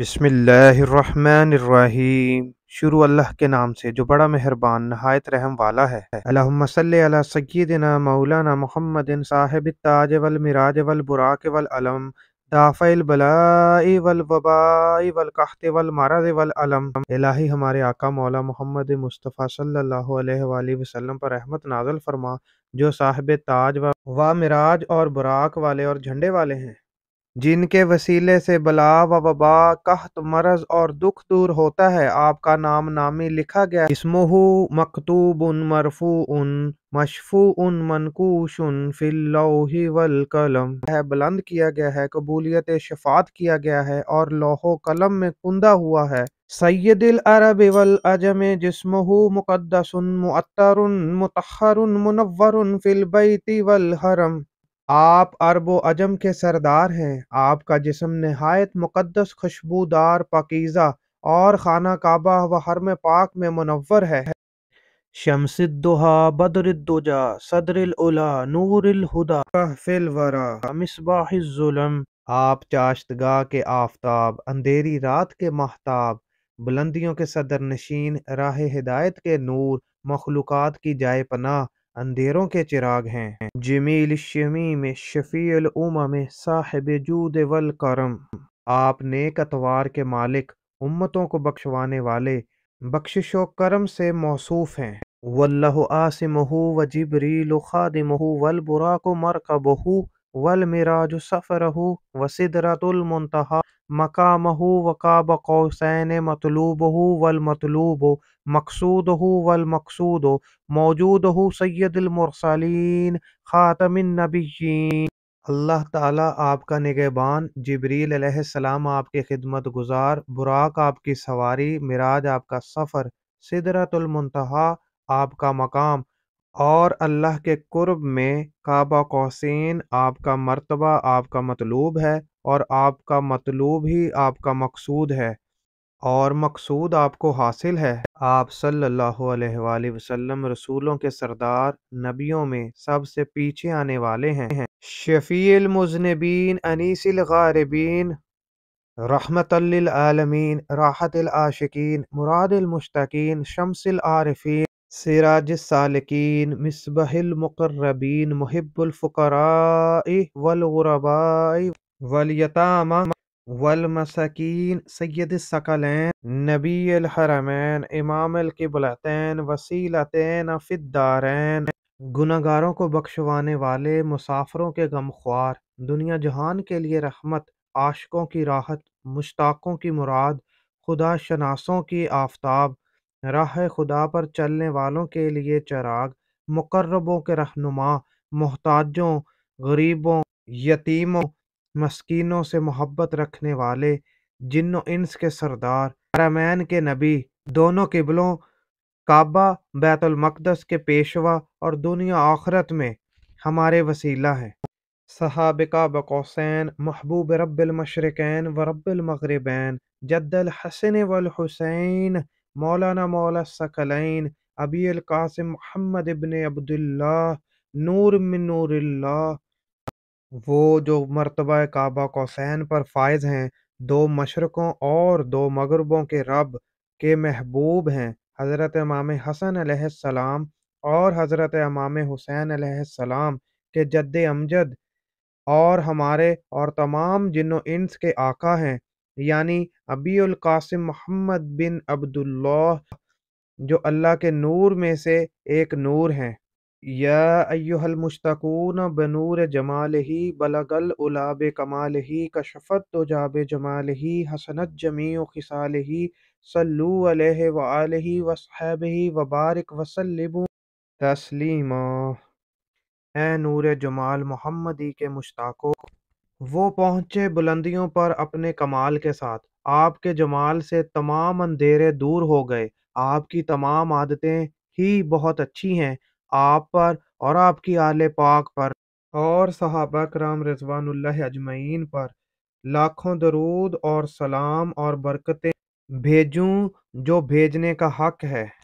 بسم اللہ الرحمن الرحیم شروع اللہ کے نام سے جو بڑا مہربان نہایت رحم والا ہے اللہم صلی علی سیدنا مولانا محمد صاحب التاج والمراج والبراک والعلم دافع البلائی والوبائی والقحت والمرض والعلم الہی ہمارے آقا مولا محمد مصطفیٰ صلی اللہ علیہ وآلہ وسلم پر رحمت نازل فرما جو صاحب تاج و مراج اور براک والے اور جھنڈے والے ہیں جن کے وسیلے سے بلا و وبا قحط مرض اور دکھ دور ہوتا ہے آپ کا نام نامی لکھا گیا اسمہ مکتوب ان مرفو ان مشفو ان منکوش ان فل لوہی ول بلند کیا گیا ہے قبولیت شفاعت کیا گیا ہے اور و قلم میں کندہ ہوا ہے سید العرب والعجم جسمہ مقدس معطر متحر منور فی البیت والحرم آپ عرب و عجم کے سردار ہیں آپ کا جسم نہایت مقدس خوشبودار پاکیزہ اور خانہ کعبہ و حرم پاک میں منور ہے شمس الدہا بدر الدجا صدر نور الہدا مصباح الظلم آپ چاشتگاہ کے آفتاب اندھیری رات کے محتاب بلندیوں کے صدر نشین راہ ہدایت کے نور مخلوقات کی جائے پناہ اندھیروں کے چراغ ہیں جمیل میں شفیع میں صاحب جود والکرم آپ نیک اتوار کے مالک امتوں کو بخشوانے والے بخشش و کرم سے موصوف ہیں واللہ آسمہ و جبریل خادمہ والبراک مرقبہ والمراج ول میراج صفرت مکام وقاب قوسین مطلوبہ والمطلوب مقصودہ والمقصود موجودہ سید المرسلین خاتم النبیین اللہ تعالیٰ آپ کا نگبان جبریل علیہ السلام آپ کے خدمت گزار براق آپ کی سواری مراج آپ کا سفر سدرت المنتہا آپ کا مقام اور اللہ کے قرب میں کعبہ کوسین آپ کا مرتبہ آپ کا مطلوب ہے اور آپ کا مطلوب ہی آپ کا مقصود ہے اور مقصود آپ کو حاصل ہے آپ صلی اللہ علیہ وآلہ وسلم رسولوں کے سردار نبیوں میں سب سے پیچھے آنے والے ہیں شفیع المزنبین انیس الغاربین رحمت للعالمین راحت العاشقین مراد المشتقین شمس العارفین سراج سالکین مصبح المقربین محب الفقراء والغرباء والیتام والمساکین سید ثقلین نبی الحرمین امام القبلتین وسیلتین فی الدارین گناہگاروں کو بخشوانے والے مسافروں کے غمخوار دنیا جہان کے لیے رحمت عاشقوں کی راحت مشتاقوں کی مراد خدا شناسوں کی آفتاب راہ خدا پر چلنے والوں کے لیے چراغ مقربوں کے رہنما محتاجوں غریبوں یتیموں مسکینوں سے محبت رکھنے والے جن و انس کے سردار رمین کے نبی دونوں قبلوں کعبہ بیت المقدس کے پیشوا اور دنیا آخرت میں ہمارے وسیلہ ہیں صحابقہ بقوسین محبوب رب المشرقین و رب المغربین جد الحسن والحسین مولانا مولا سکلین ابی القاسم محمد ابن من نور اللہ وہ جو مرتبہ کعبہ کوسین پر فائز ہیں دو مشرقوں اور دو مغربوں کے رب کے محبوب ہیں حضرت امام حسن علیہ السلام اور حضرت امام حسین علیہ السلام کے جد امجد اور ہمارے اور تمام جن و انس کے آقا ہیں یعنی ابی القاسم محمد بن عبد اللہ جو اللہ کے نور میں سے ایک نور ہیں یا ایوہ المشتقون بنور جمال ہی بل گل الاب کمال ہی کشفت جمال ہی حسنت جمیع و صلو علیہ وآلہ وسحب ہی وبارک وسلم جمال محمدی کے مشتاقوں وہ پہنچے بلندیوں پر اپنے کمال کے ساتھ آپ کے جمال سے تمام اندھیرے دور ہو گئے آپ کی تمام عادتیں ہی بہت اچھی ہیں آپ پر اور آپ کی آل پاک پر اور صحابہ کرام رضوان اللہ اجمعین پر لاکھوں درود اور سلام اور برکتیں بھیجوں جو بھیجنے کا حق ہے